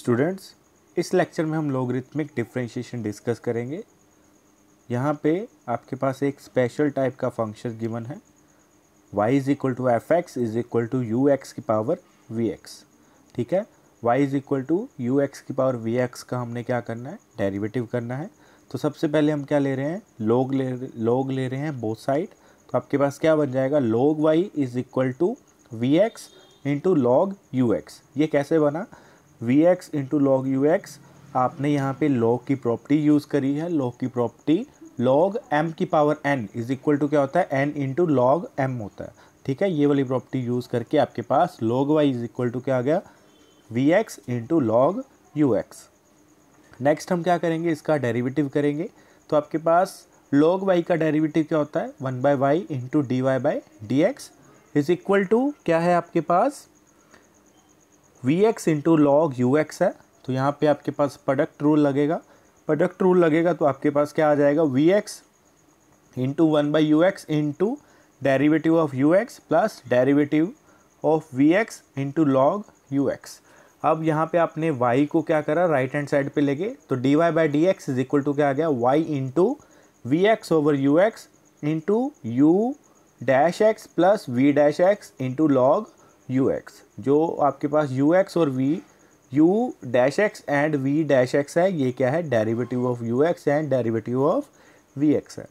students इस lecture में हम लॉगरिथमिक डिफ्रेंशिएशन डिस्कस करेंगे यहाँ पे आपके पास एक स्पेशल टाइप का फंक्शन गिवन है y is equal to F X is equal to U X की पावर वी एक्स ठीक है y is equal to U X की पावर वी एक्स का हमने क्या करना है डेरिवेटिव करना है तो सबसे पहले हम क्या ले रहे हैं लोग ले लोग ले रहे हैं बोथ साइड तो आपके पास क्या बन जाएगा log Y is equal to V X into log U X ये कैसे बना V X into log U X आपने यहाँ पे लॉग की प्रॉपर्टी यूज़ करी है लॉग की प्रॉपर्टी लॉग एम की power N is equal to क्या होता है एन इंटू लॉग एम होता है ठीक है ये वाली प्रॉपर्टी यूज़ करके आपके पास log Y is equal to क्या आ गया V X into log U X next हम क्या करेंगे इसका डेरिवेटिव करेंगे तो आपके पास लॉग वाई का डेरिवेटिव क्या होता है one by Y into D Y by D x is equal to क्या है आपके पास V X into log U X है तो यहाँ पे आपके पास प्रोडक्ट रूल लगेगा प्रोडक्ट रूल लगेगा तो आपके पास क्या आ जाएगा V X into one by U X into derivative of U X plus derivative of V X into log U X अब यहाँ पे आपने वाई को क्या करा राइट हैंड साइड पे लेके तो D Y by D x is equal to क्या आ गया Y into V X over U X into U dash X plus V dash X into log U X जो आपके पास यू एक्स और V U dash X and V dash X है ये क्या है derivative of U X and derivative of V X है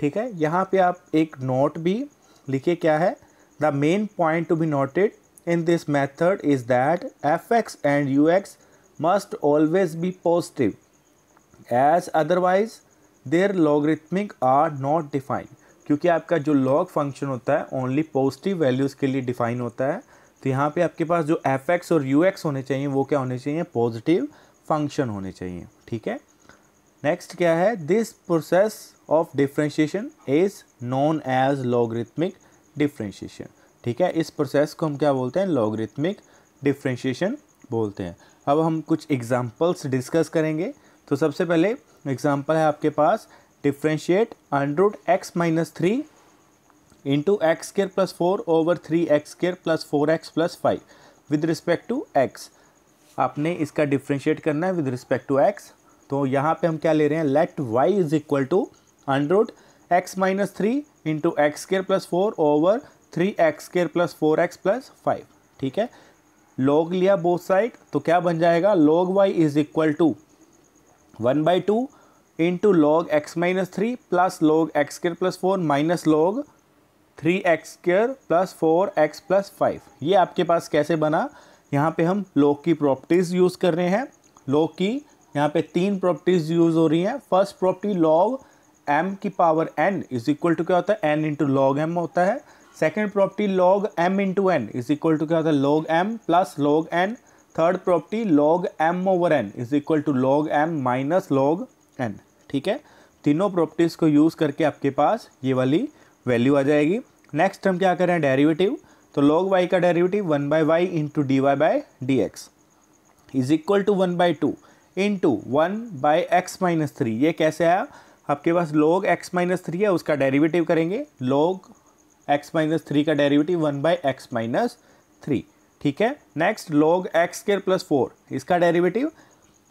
ठीक है यहाँ पे आप एक नोट भी लिखे क्या है the main point to be noted method is that f x and u x must always be positive as otherwise there logarithmic are not defined क्योंकि आपका जो लॉग फंक्शन होता है ओनली पॉजिटिव वैल्यूज़ के लिए डिफाइन होता है तो यहाँ पे आपके पास जो एफ एक्स और यू एक्स होने चाहिए वो क्या होने चाहिए पॉजिटिव फंक्शन होने चाहिए ठीक है नेक्स्ट क्या है this process of differentiation is known as logarithmic differentiation ठीक है इस प्रोसेस को हम क्या बोलते हैं लॉगरिथमिक डिफ्रेंशिएशन बोलते हैं अब हम कुछ एग्जाम्पल्स डिस्कस करेंगे तो सबसे पहले एग्जाम्पल है आपके पास differentiate under root x minus three into x square plus four over three x square plus four x plus five with respect to x आपने इसका डिफ्रेंशिएट करना है विद रिस्पेक्ट टू एक्स तो यहाँ पे हम क्या ले रहे हैं let y is equal to under root x minus three into x square plus four over three x square plus four x plus five ठीक है लॉग लिया बोथ साइड तो क्या बन जाएगा log Y is equal to one by two into log x minus three plus log x square plus four minus log three x square plus four x plus five ये आपके पास कैसे बना यहाँ पे हम लॉग की प्रॉपर्टीज़ यूज़ कर रहे हैं लॉग की यहाँ पे तीन प्रॉपर्टीज़ यूज़ हो रही हैं फर्स्ट प्रॉपर्टी लॉग एम की power N is equal to क्या होता है एन इंटू लॉग एम होता है second property log m into n is equal to क्या होता है log m plus log n third property log m over n is equal to log m minus log n ठीक है तीनों properties को use करके आपके पास ये वाली वैल्यू आ जाएगी नेक्स्ट हम क्या करें डेरिवेटिव तो लॉग वाई का derivative one by y into D Y by D x is equal to one by two into one by x minus three ये कैसे आया आपके पास लॉग एक्स माइनस थ्री है उसका डेरिवेटिव करेंगे लॉग एक्स माइनस थ्री का derivative one by x minus three ठीक है next log x square plus four इसका डेरिवेटिव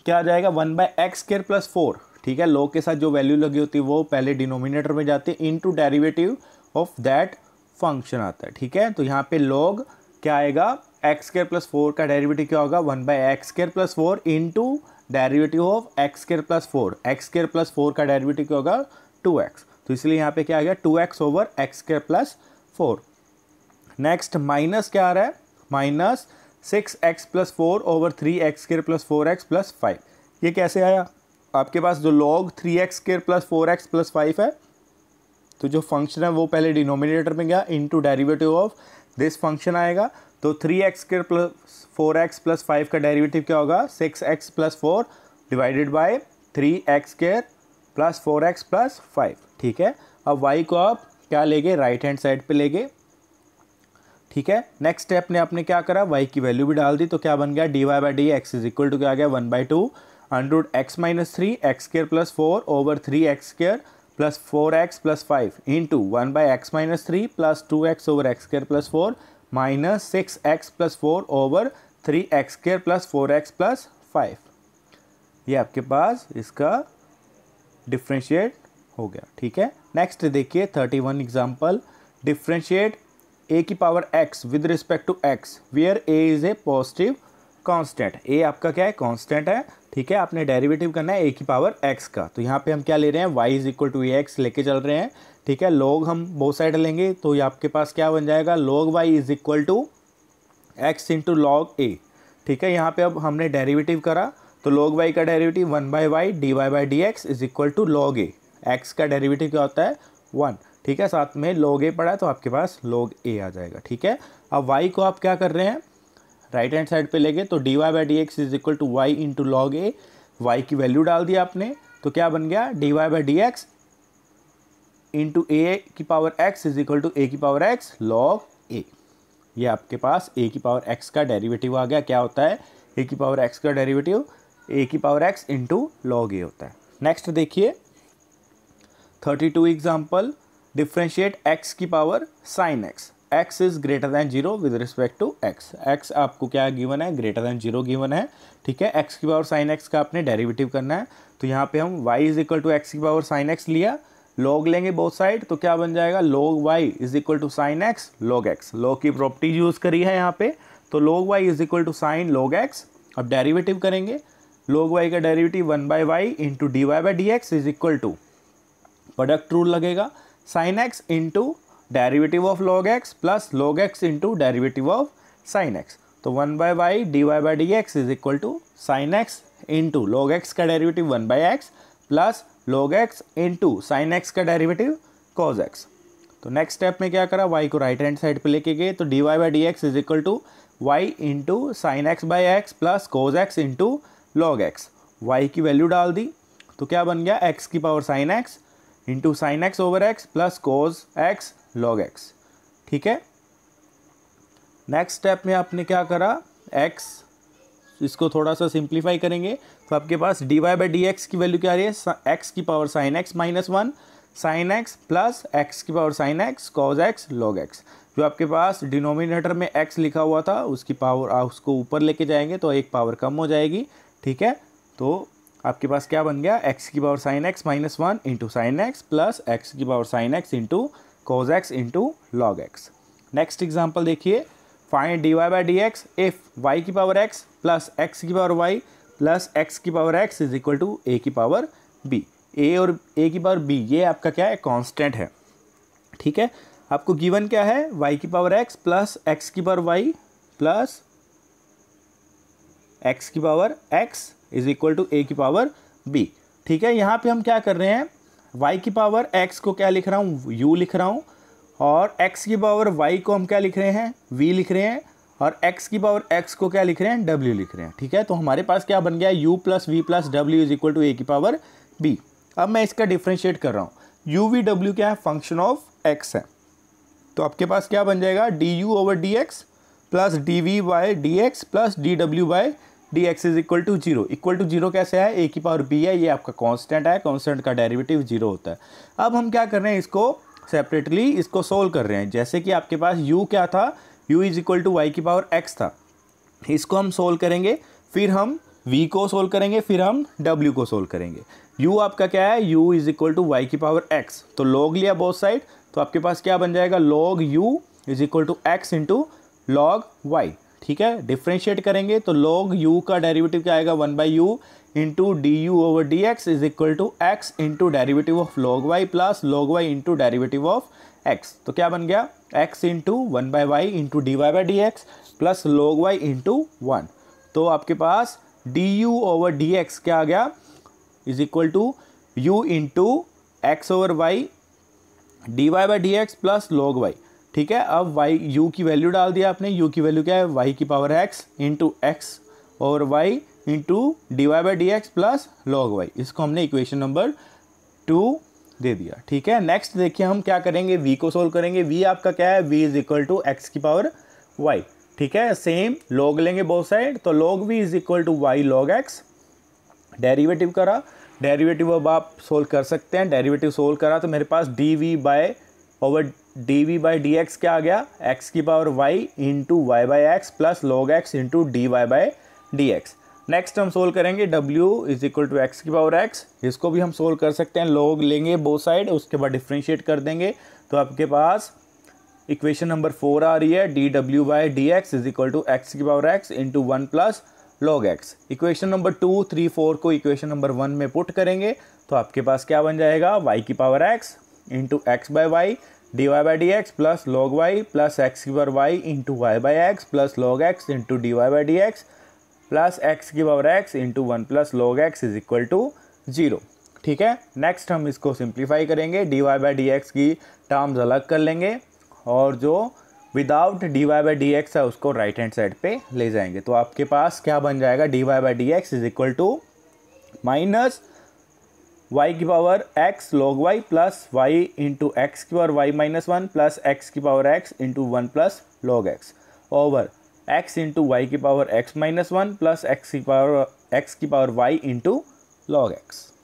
क्या आ जाएगा one by x square plus four ठीक है लॉग के साथ जो वैल्यू लगी होती है वो पहले डिनोमिनेटर में जाती है into of that function आता है ठीक है तो यहाँ पे लॉग क्या आएगा एक्स स्केयर प्लस फोर का डेरिवेटिव क्या होगा one by x square plus four into derivative of x square plus four x square plus four का डेरिवेटिव क्या होगा टू एक्स तो इसलिए यहाँ पे क्या आ गया two x over x square plus four next minus क्या आ रहा है minus six x plus four over three x square plus four x plus five ये कैसे आया आपके पास जो log three x square plus four x plus five है तो जो फंक्शन है वो पहले डिनोमिनेटर में गया into derivative of this function आएगा तो three x square plus four x plus five का डेरीवेटिव क्या होगा six x plus four divided by three x square plus four x plus five ठीक है अब वाई को आप क्या लेंगे राइट हैंड साइड पे लेंगे ठीक है नेक्स्ट स्टेप ने आपने क्या करा वाई की वैल्यू भी डाल दी तो क्या बन गया d Y by D x is equal to क्या आ गया one by two under root x minus three x square plus four over three x square plus four x plus five into one by x minus three plus two x over x square plus four minus six x plus four over three x square plus four x plus five ये आपके पास इसका differentiate हो गया ठीक है next देखिए thirty one example differentiate a की power x with respect to x where a is a positive constant a आपका क्या है कांस्टेंट है ठीक है आपने डेरिवेटिव करना है ए की पावर एक्स का तो यहाँ पे हम क्या ले रहे हैं y is equal to x लेके चल रहे हैं ठीक है लोग हम बहुत साइड लेंगे तो ये आपके पास क्या बन जाएगा log y is equal to x into log a ठीक है यहाँ पे अब हमने डेरिवेटिव करा तो लॉग वाई का derivative one by y d Y by D x is equal to log a x का डेरिवेटिव क्या होता है वन ठीक है साथ में लॉग ए पड़ा है तो आपके पास लॉग ए आ जाएगा ठीक है अब वाई को आप क्या कर रहे हैं राइट हैंड साइड पे लेंगे तो D Y by D x is equal to y into log a y की वैल्यू डाल दिया आपने तो क्या बन गया d Y by D x into a की power x is equal to a की पावर एक्स लॉग ए ये आपके पास ए की पावर एक्स का डेरिवेटिव आ गया क्या होता है ए की पावर एक्स का डेरिवेटिव ए की power x into log a होता है नेक्स्ट देखिए thirty two example differentiate x की power sine x x is greater than zero with respect to x x आपको क्या गिवन है ग्रेटर दैन जीरो गिवन है ठीक है x की पावर साइन x का आपने डेरिवेटिव करना है तो यहाँ पे हम y is equal to x की पावर साइन x लिया लॉग लेंगे बोथ साइड तो क्या बन जाएगा log y is equal to sine x log x log की प्रॉपर्टीज यूज़ करी है यहाँ पे तो log y is equal to sine log x अब डेरिवेटिव करेंगे लॉग y का derivative one by y into D Y by D x is equal to product rule लगेगा sign x into derivative of log x plus log x into derivative of sine x तो one by y d Y by D x is equal to sine x into log x का derivative one by x plus log x into sine x का derivative cos x तो next step में क्या करा Y को right hand side पे लेके गए तो D Y by D x is equal to y into sine x by x plus cos x into log x y की वैल्यू डाल दी तो क्या बन गया एक्स की power sine x into sine x over x plus cos x log x ठीक है नेक्स्ट स्टेप में आपने क्या करा एक्स इसको थोड़ा सा सिंप्लीफाई करेंगे तो आपके पास d Y by D x की वैल्यू क्या आ रही है एक्स की power sine x minus one sine x plus x की power sine x cos x log x जो आपके पास डिनोमिनेटर में एक्स लिखा हुआ था उसकी पावर उसको ऊपर लेके जाएंगे तो एक पावर कम हो जाएगी ठीक है तो आपके पास क्या बन गया एक्स की power sine x minus one into sine x plus x की power sine x into cos x into log x next example देखिए find d Y by D x if y की पावर एक्स प्लस एक्स की power y plus x की power x is equal to a की power B ए और ए की power B ये आपका क्या है कॉन्स्टेंट है ठीक है आपको गिवन क्या है वाई की पावर एक्स प्लस एक्स की पावर वाई प्लस एक्स की power x is equal to a की पावर बी ठीक है यहाँ पे हम क्या कर रहे हैं y की पावर x को क्या लिख रहा हूँ u लिख रहा हूँ और x की पावर y को हम क्या लिख रहे हैं v लिख रहे हैं और x की पावर x को क्या लिख रहे हैं w लिख रहे हैं ठीक है तो हमारे पास क्या बन गया u प्लस वी प्लस डब्ल्यू इज इक्वल टू ए की पावर b अब मैं इसका डिफ्रेंशिएट कर रहा हूँ यू वी डब्ल्यू क्या है फंक्शन ऑफ x है तो आपके पास क्या बन जाएगा d u over d x plus d v by D x plus d डब्ल्यू by D x is equal to zero equal to zero कैसे है ए की पावर बी है ये आपका कांस्टेंट है कांस्टेंट का डेरिवेटिव जीरो होता है अब हम क्या कर रहे हैं इसको सेपरेटली इसको सोल्व कर रहे हैं जैसे कि आपके पास यू क्या था u is equal to y की पावर एक्स था इसको हम सोल्व करेंगे फिर हम वी को सोल्व करेंगे फिर हम डब्ल्यू को सोल्व करेंगे यू आपका क्या है u is equal to y की पावर एक्स तो लॉग लिया बोथ साइड तो आपके पास क्या बन जाएगा log u is equal to x into log y ठीक है डिफ्रेंशिएट करेंगे तो लॉग यू का डेरिवेटिव क्या आएगा one by u into d u over d x is equal to x into derivative of log y plus log y into derivative of x तो क्या बन गया x into one by y into D Y by D x plus log y into one तो आपके पास d u over d x क्या आ गया is equal to u into x over y d Y by D x plus log y ठीक है अब why you की वैल्यू डाल दिया आपने यू की वैल्यू क्या है वाई की पावर एक्स इंटू एक्स और y into D Y by D x plus log y इसको हमने इक्वेशन नंबर टू दे दिया ठीक है नेक्स्ट देखिए हम क्या करेंगे वी को सोल्व करेंगे वी आपका क्या है v is equal to x की पावर वाई ठीक है सेम लॉग लेंगे बोथ साइड तो log v is equal to y log x derivative करा डेरीवेटिव अब आप सोल्व कर सकते हैं डेरीवेटिव सोल्व करा तो मेरे पास d v by over d v by D x क्या आ गया एक्स की power y into y by x plus log x into D Y by D x next हम सोल्व करेंगे w is equal to x की power x इसको भी हम सोल्व कर सकते हैं लॉग लेंगे बोथ साइड उसके बाद डिफ्रेंशिएट कर देंगे तो आपके पास इक्वेशन नंबर फोर आ रही है डी डब्ल्यू by D x is equal to x की power x into one plus log x equation number two three four को इक्वेशन नंबर वन में पुट करेंगे तो आपके पास क्या बन जाएगा y की power x into x by y d Y by D x plus log y plus x की power y into y by x plus log x into D Y by D x plus x की power x into one plus log x is equal to zero ठीक है next हम इसको simplify करेंगे d Y by D x की terms अलग कर लेंगे और जो without d Y by D x है उसको राइट हैंड साइड पे ले जाएंगे तो आपके पास क्या बन जाएगा d Y by D x is equal to minus y की power x log y plus y into x की power y minus one plus x की power x into one plus log x over x into y की power x minus one plus x की power x की power y into log x